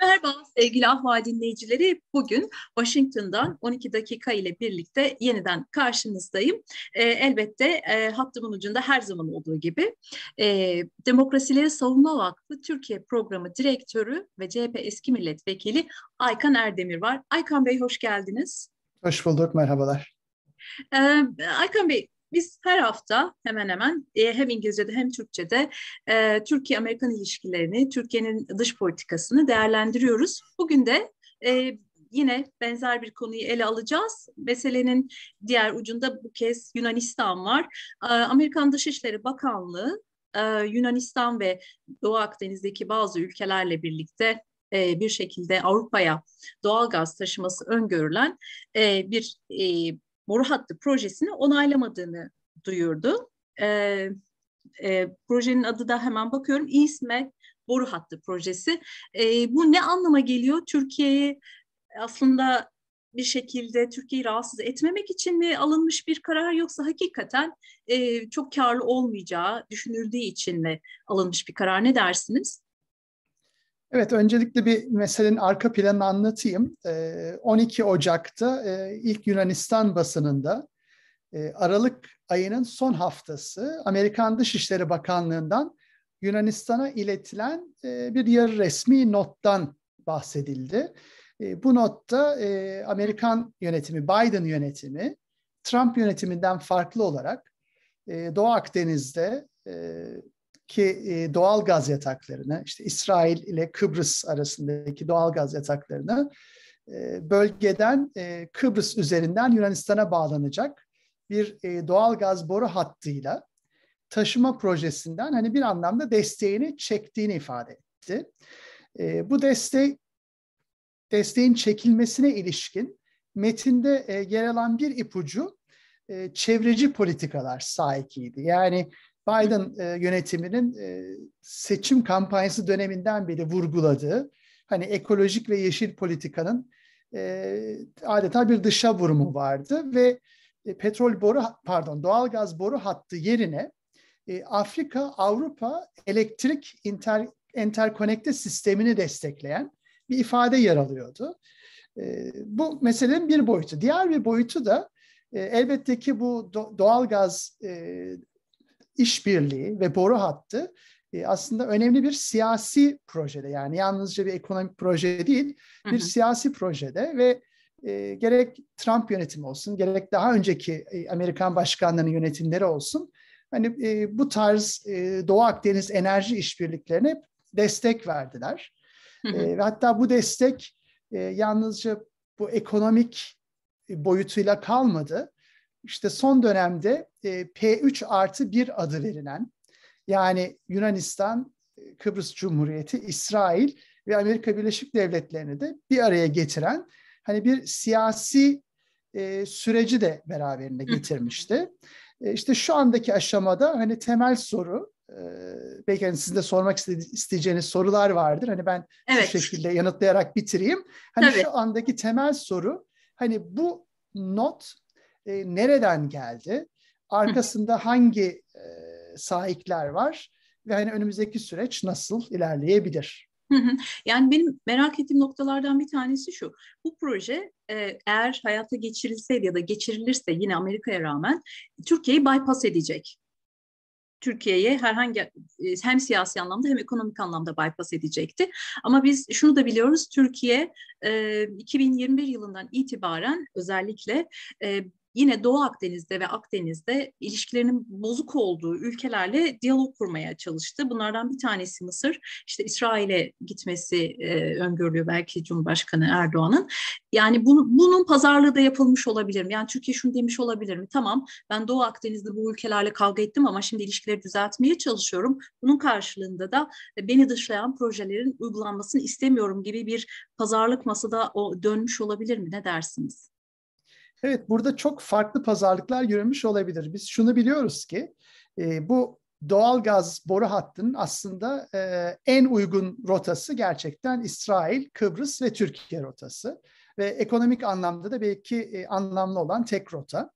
Merhaba sevgili Ahval dinleyicileri. Bugün Washington'dan 12 dakika ile birlikte yeniden karşınızdayım. E, elbette e, hattımın ucunda her zaman olduğu gibi e, Demokrasileri Savunma Vakfı Türkiye Programı Direktörü ve CHP eski milletvekili Aykan Erdemir var. Aykan Bey hoş geldiniz. Hoş bulduk, merhabalar. Ee, Aykan Bey, biz her hafta hemen hemen e, hem İngilizce'de hem Türkçe'de e, Türkiye-Amerikan ilişkilerini, Türkiye'nin dış politikasını değerlendiriyoruz. Bugün de e, yine benzer bir konuyu ele alacağız. Meselenin diğer ucunda bu kez Yunanistan var. Amerikan Dışişleri Bakanlığı Yunanistan ve Doğu Akdeniz'deki bazı ülkelerle birlikte bir şekilde Avrupa'ya doğal gaz taşıması öngörülen bir boru hattı projesini onaylamadığını duyurdu. E, e, projenin adı da hemen bakıyorum İSMEK boru hattı projesi. E, bu ne anlama geliyor? Türkiye'yi aslında bir şekilde Türkiye'yi rahatsız etmemek için mi alınmış bir karar yoksa hakikaten e, çok karlı olmayacağı düşünüldüğü için mi alınmış bir karar ne dersiniz? Evet, öncelikle bir meselenin arka planını anlatayım. 12 ee, Ocak'ta e, ilk Yunanistan basınında e, Aralık ayının son haftası Amerikan Dışişleri Bakanlığı'ndan Yunanistan'a iletilen e, bir yarı resmi nottan bahsedildi. Bu notta Amerikan yönetimi, Biden yönetimi, Trump yönetiminden farklı olarak Doğu Akdeniz'de ki e, doğal gaz yataklarını, işte İsrail ile Kıbrıs arasındaki doğal gaz yataklarını e, bölgeden e, Kıbrıs üzerinden Yunanistan'a bağlanacak bir doğal gaz boru hattıyla taşıma projesinden hani bir anlamda desteğini çektiğini ifade etti. bu destek desteğin çekilmesine ilişkin metinde yer alan bir ipucu çevreci politikalar sahikiydi. Yani Biden e, yönetiminin e, seçim kampanyası döneminden beri vurguladığı hani ekolojik ve yeşil politikanın e, adeta bir dışa vurumu vardı ve e, petrol boru pardon doğalgaz boru hattı yerine e, Afrika Avrupa elektrik inter enterkonekte sistemini destekleyen bir ifade yer alıyordu. E, bu meselenin bir boyutu. Diğer bir boyutu da e, elbette ki bu do- doğalgaz e, işbirliği ve boru hattı e, aslında önemli bir siyasi projede yani yalnızca bir ekonomik proje değil bir hı hı. siyasi projede ve e, gerek Trump yönetimi olsun gerek daha önceki e, Amerikan başkanlarının yönetimleri olsun hani e, bu tarz e, Doğu Akdeniz enerji işbirliklerine destek verdiler hı e, ve hatta bu destek e, yalnızca bu ekonomik e, boyutuyla kalmadı işte son dönemde e, P3 artı 1 adı verilen yani Yunanistan, e, Kıbrıs Cumhuriyeti, İsrail ve Amerika Birleşik Devletleri'ni de bir araya getiren hani bir siyasi e, süreci de beraberinde getirmişti. E, işte şu andaki aşamada hani temel soru e, belki hani sizin de sormak isteyeceğiniz sorular vardır. Hani ben evet. şu şekilde yanıtlayarak bitireyim. Hani Tabii. şu andaki temel soru hani bu not e, nereden geldi? Arkasında hangi e, sahipler var? Ve hani önümüzdeki süreç nasıl ilerleyebilir? Yani benim merak ettiğim noktalardan bir tanesi şu. Bu proje e, eğer hayata geçirilse ya da geçirilirse yine Amerika'ya rağmen Türkiye'yi bypass edecek. Türkiye'ye herhangi e, hem siyasi anlamda hem ekonomik anlamda bypass edecekti. Ama biz şunu da biliyoruz Türkiye 2021 e, yılından itibaren özellikle yine Doğu Akdeniz'de ve Akdeniz'de ilişkilerinin bozuk olduğu ülkelerle diyalog kurmaya çalıştı. Bunlardan bir tanesi Mısır. İşte İsrail'e gitmesi e, öngörülüyor belki Cumhurbaşkanı Erdoğan'ın. Yani bunu, bunun pazarlığı da yapılmış olabilir mi? Yani Türkiye şunu demiş olabilir mi? Tamam ben Doğu Akdeniz'de bu ülkelerle kavga ettim ama şimdi ilişkileri düzeltmeye çalışıyorum. Bunun karşılığında da e, beni dışlayan projelerin uygulanmasını istemiyorum gibi bir pazarlık masada o dönmüş olabilir mi? Ne dersiniz? Evet burada çok farklı pazarlıklar görülmüş olabilir. Biz şunu biliyoruz ki e, bu doğal gaz boru hattının aslında e, en uygun rotası gerçekten İsrail, Kıbrıs ve Türkiye rotası. Ve ekonomik anlamda da belki e, anlamlı olan tek rota.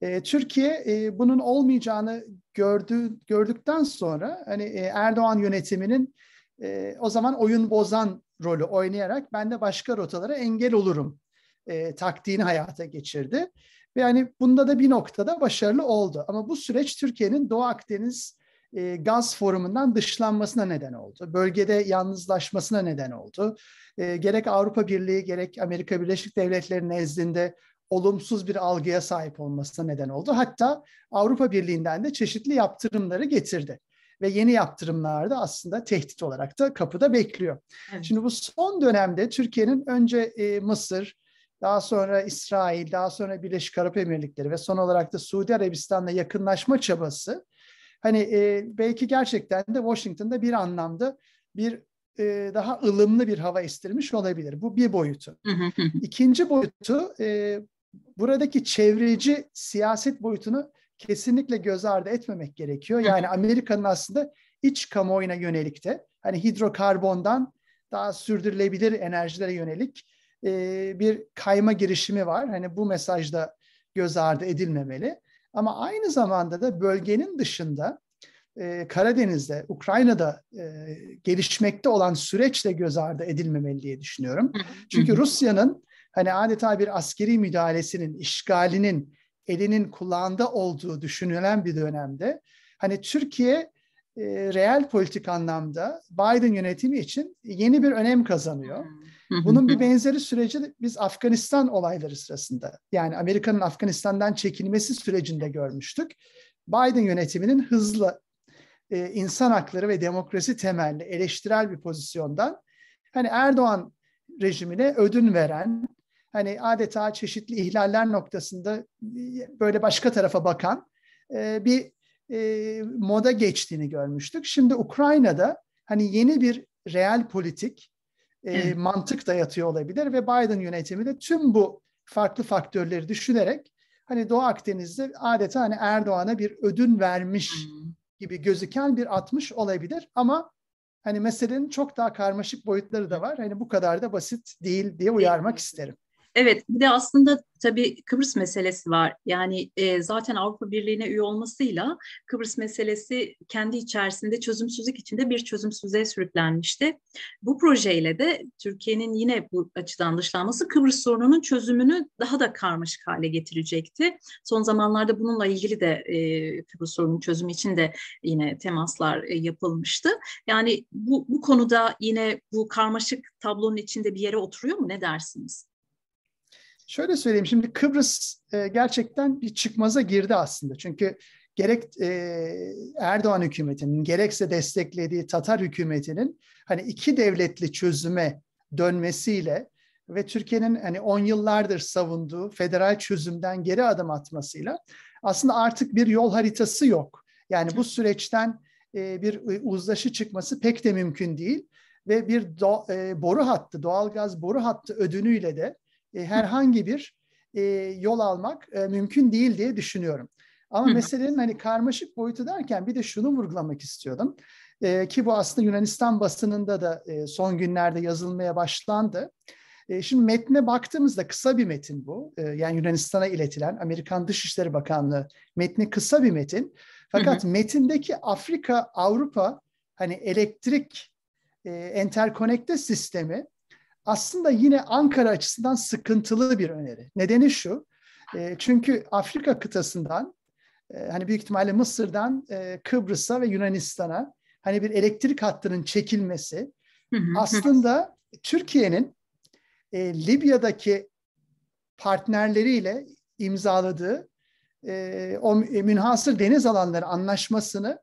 E, Türkiye e, bunun olmayacağını gördü, gördükten sonra hani e, Erdoğan yönetiminin e, o zaman oyun bozan rolü oynayarak ben de başka rotalara engel olurum e, taktiğini hayata geçirdi. Ve yani bunda da bir noktada başarılı oldu. Ama bu süreç Türkiye'nin Doğu Akdeniz e, gaz forumundan dışlanmasına neden oldu. Bölgede yalnızlaşmasına neden oldu. E, gerek Avrupa Birliği gerek Amerika Birleşik Devletleri nezdinde olumsuz bir algıya sahip olmasına neden oldu. Hatta Avrupa Birliği'nden de çeşitli yaptırımları getirdi ve yeni yaptırımlar da aslında tehdit olarak da kapıda bekliyor. Evet. Şimdi bu son dönemde Türkiye'nin önce e, Mısır, daha sonra İsrail, daha sonra Birleşik Arap Emirlikleri ve son olarak da Suudi Arabistan'la yakınlaşma çabası hani e, belki gerçekten de Washington'da bir anlamda bir e, daha ılımlı bir hava estirmiş olabilir. Bu bir boyutu. İkinci boyutu e, buradaki çevreci siyaset boyutunu kesinlikle göz ardı etmemek gerekiyor. Yani Amerika'nın aslında iç kamuoyuna yönelik de hani hidrokarbondan daha sürdürülebilir enerjilere yönelik e, bir kayma girişimi var. Hani bu mesajda göz ardı edilmemeli. Ama aynı zamanda da bölgenin dışında e, Karadeniz'de, Ukrayna'da e, gelişmekte olan süreç de göz ardı edilmemeli diye düşünüyorum. Çünkü Rusya'nın hani adeta bir askeri müdahalesinin, işgalinin elinin kulağında olduğu düşünülen bir dönemde hani Türkiye e, reel politik anlamda Biden yönetimi için yeni bir önem kazanıyor. Bunun bir benzeri süreci biz Afganistan olayları sırasında yani Amerika'nın Afganistan'dan çekilmesi sürecinde görmüştük. Biden yönetiminin hızlı e, insan hakları ve demokrasi temelli eleştirel bir pozisyondan hani Erdoğan rejimine ödün veren hani adeta çeşitli ihlaller noktasında e, böyle başka tarafa bakan e, bir e, moda geçtiğini görmüştük. Şimdi Ukrayna'da hani yeni bir real politik e, mantık da yatıyor olabilir ve Biden yönetimi de tüm bu farklı faktörleri düşünerek hani Doğu Akdeniz'de adeta hani Erdoğan'a bir ödün vermiş gibi gözüken bir atmış olabilir ama hani meselenin çok daha karmaşık boyutları da var. Hani bu kadar da basit değil diye uyarmak isterim. Evet, bir de aslında tabii Kıbrıs meselesi var. Yani e, zaten Avrupa Birliği'ne üye olmasıyla Kıbrıs meselesi kendi içerisinde çözümsüzlük içinde bir çözümsüzlüğe sürüklenmişti. Bu projeyle de Türkiye'nin yine bu açıdan dışlanması Kıbrıs sorununun çözümünü daha da karmaşık hale getirecekti. Son zamanlarda bununla ilgili de e, Kıbrıs sorunun çözümü için de yine temaslar e, yapılmıştı. Yani bu, bu konuda yine bu karmaşık tablonun içinde bir yere oturuyor mu ne dersiniz? Şöyle söyleyeyim şimdi Kıbrıs e, gerçekten bir çıkmaza girdi aslında. Çünkü gerek e, Erdoğan hükümetinin gerekse desteklediği Tatar hükümetinin hani iki devletli çözüme dönmesiyle ve Türkiye'nin hani on yıllardır savunduğu federal çözümden geri adım atmasıyla aslında artık bir yol haritası yok. Yani bu süreçten e, bir e, uzlaşı çıkması pek de mümkün değil ve bir do, e, boru hattı, doğalgaz boru hattı ödünüyle de e, herhangi bir e, yol almak e, mümkün değil diye düşünüyorum. Ama meselenin hani karmaşık boyutu derken bir de şunu vurgulamak istiyordum. E, ki bu aslında Yunanistan basınında da e, son günlerde yazılmaya başlandı. E, şimdi metne baktığımızda kısa bir metin bu. E, yani Yunanistan'a iletilen Amerikan Dışişleri Bakanlığı metni kısa bir metin. Fakat hı hı. metindeki Afrika, Avrupa hani elektrik e, enterkonekte sistemi aslında yine Ankara açısından sıkıntılı bir öneri. Nedeni şu, e, çünkü Afrika kıtasından, e, hani büyük ihtimalle Mısır'dan e, Kıbrıs'a ve Yunanistan'a hani bir elektrik hattının çekilmesi aslında Türkiye'nin Libya'daki partnerleriyle imzaladığı o münhasır deniz alanları anlaşmasını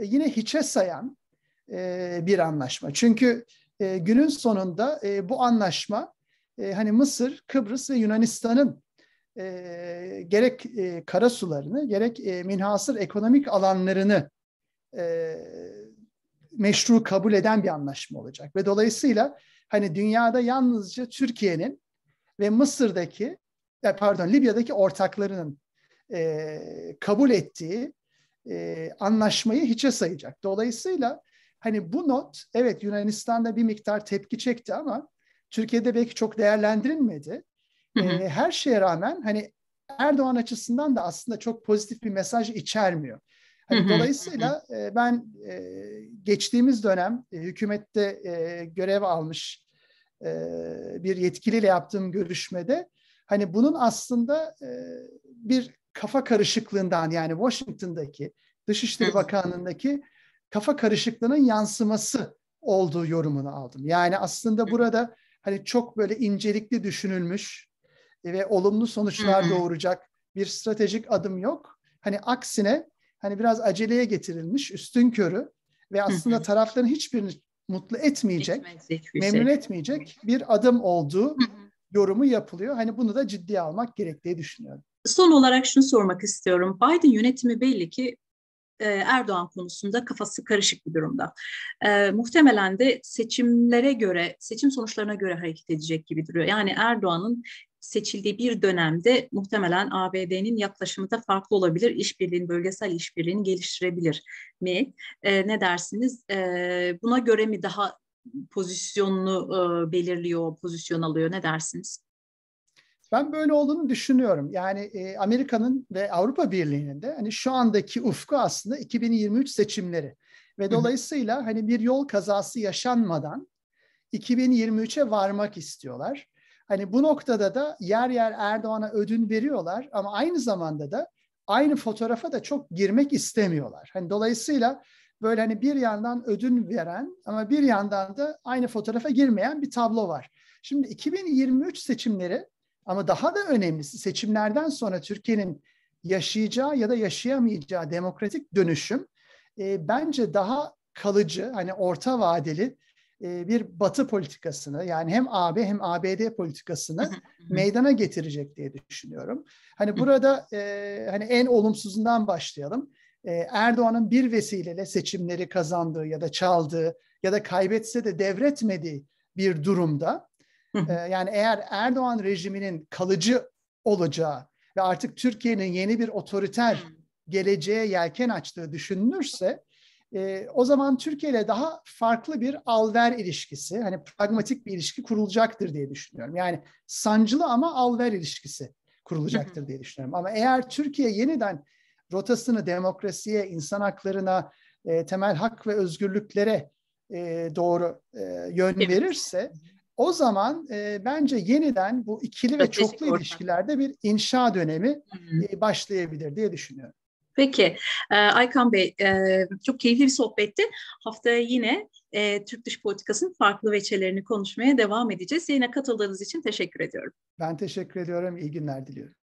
yine hiçe sayan bir anlaşma. Çünkü e, günün sonunda e, bu anlaşma e, hani Mısır, Kıbrıs ve Yunanistan'ın e, gerek e, sularını gerek e, minhasır ekonomik alanlarını e, meşru kabul eden bir anlaşma olacak ve dolayısıyla hani dünyada yalnızca Türkiye'nin ve Mısır'daki e, pardon Libya'daki ortaklarının e, kabul ettiği e, anlaşmayı hiçe sayacak. Dolayısıyla Hani bu not evet Yunanistan'da bir miktar tepki çekti ama Türkiye'de belki çok değerlendirilmedi. Hı hı. E, her şeye rağmen hani Erdoğan açısından da aslında çok pozitif bir mesaj içermiyor. Hani hı hı. Dolayısıyla e, ben e, geçtiğimiz dönem e, hükümette e, görev almış e, bir yetkiliyle yaptığım görüşmede hani bunun aslında e, bir kafa karışıklığından yani Washington'daki Dışişleri Bakanlığı'ndaki kafa karışıklığının yansıması olduğu yorumunu aldım. Yani aslında burada hani çok böyle incelikli düşünülmüş e, ve olumlu sonuçlar doğuracak bir stratejik adım yok. Hani aksine hani biraz aceleye getirilmiş üstün körü ve aslında tarafların hiçbirini mutlu etmeyecek, şey. memnun etmeyecek bir adım olduğu yorumu yapılıyor. Hani bunu da ciddiye almak gerektiği düşünüyorum. Son olarak şunu sormak istiyorum. Biden yönetimi belli ki e, Erdoğan konusunda kafası karışık bir durumda. E, muhtemelen de seçimlere göre, seçim sonuçlarına göre hareket edecek gibi duruyor. Yani Erdoğan'ın seçildiği bir dönemde muhtemelen ABD'nin yaklaşımı da farklı olabilir. İşbirliğini, bölgesel işbirliğini geliştirebilir mi? E, ne dersiniz? E, buna göre mi daha pozisyonunu e, belirliyor, pozisyon alıyor? Ne dersiniz? Ben böyle olduğunu düşünüyorum. Yani e, Amerika'nın ve Avrupa Birliği'nin de hani şu andaki ufku aslında 2023 seçimleri. Ve dolayısıyla hani bir yol kazası yaşanmadan 2023'e varmak istiyorlar. Hani bu noktada da yer yer Erdoğan'a ödün veriyorlar ama aynı zamanda da aynı fotoğrafa da çok girmek istemiyorlar. Hani dolayısıyla böyle hani bir yandan ödün veren ama bir yandan da aynı fotoğrafa girmeyen bir tablo var. Şimdi 2023 seçimleri ama daha da önemlisi seçimlerden sonra Türkiye'nin yaşayacağı ya da yaşayamayacağı demokratik dönüşüm e, bence daha kalıcı, hani orta vadeli e, bir Batı politikasını yani hem AB hem ABD politikasını meydana getirecek diye düşünüyorum. Hani burada e, hani en olumsuzundan başlayalım. E, Erdoğan'ın bir vesileyle seçimleri kazandığı ya da çaldığı ya da kaybetse de devretmediği bir durumda yani eğer Erdoğan rejiminin kalıcı olacağı ve artık Türkiye'nin yeni bir otoriter geleceğe yelken açtığı düşünülürse e, o zaman Türkiye ile daha farklı bir alver ilişkisi, hani pragmatik bir ilişki kurulacaktır diye düşünüyorum. Yani sancılı ama alver ilişkisi kurulacaktır diye düşünüyorum. Ama eğer Türkiye yeniden rotasını demokrasiye, insan haklarına, e, temel hak ve özgürlüklere e, doğru e, yön verirse o zaman e, bence yeniden bu ikili ve çoklu ortak. ilişkilerde bir inşa dönemi e, başlayabilir diye düşünüyorum. Peki Aykan Bey çok keyifli bir sohbetti. Haftaya yine Türk dış politikasının farklı veçelerini konuşmaya devam edeceğiz. Yine katıldığınız için teşekkür ediyorum. Ben teşekkür ediyorum. İyi günler diliyorum.